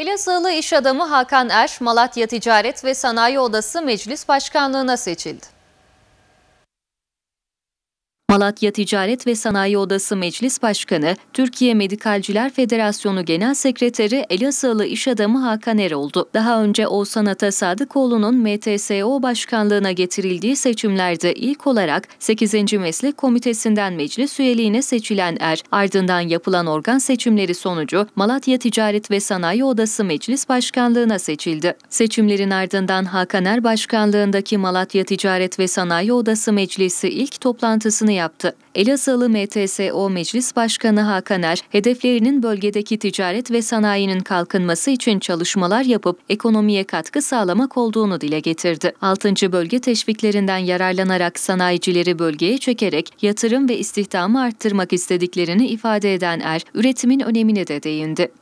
Elazığlı iş adamı Hakan Er, Malatya Ticaret ve Sanayi Odası Meclis Başkanlığı'na seçildi. Malatya Ticaret ve Sanayi Odası Meclis Başkanı, Türkiye Medikalciler Federasyonu Genel Sekreteri Elazığlı İş adamı Hakan Eroldu. Daha önce Oğuzhan Ata Sadıkoğlu'nun MTSO başkanlığına getirildiği seçimlerde ilk olarak 8. Meslek Komitesi'nden meclis üyeliğine seçilen Er, ardından yapılan organ seçimleri sonucu Malatya Ticaret ve Sanayi Odası Meclis Başkanlığına seçildi. Seçimlerin ardından Hakan Er Başkanlığındaki Malatya Ticaret ve Sanayi Odası Meclisi ilk toplantısını yaptı. Elazığlı MTSO Meclis Başkanı Hakan Er, hedeflerinin bölgedeki ticaret ve sanayinin kalkınması için çalışmalar yapıp ekonomiye katkı sağlamak olduğunu dile getirdi. 6. bölge teşviklerinden yararlanarak sanayicileri bölgeye çekerek yatırım ve istihdamı arttırmak istediklerini ifade eden Er, üretimin önemine de değindi.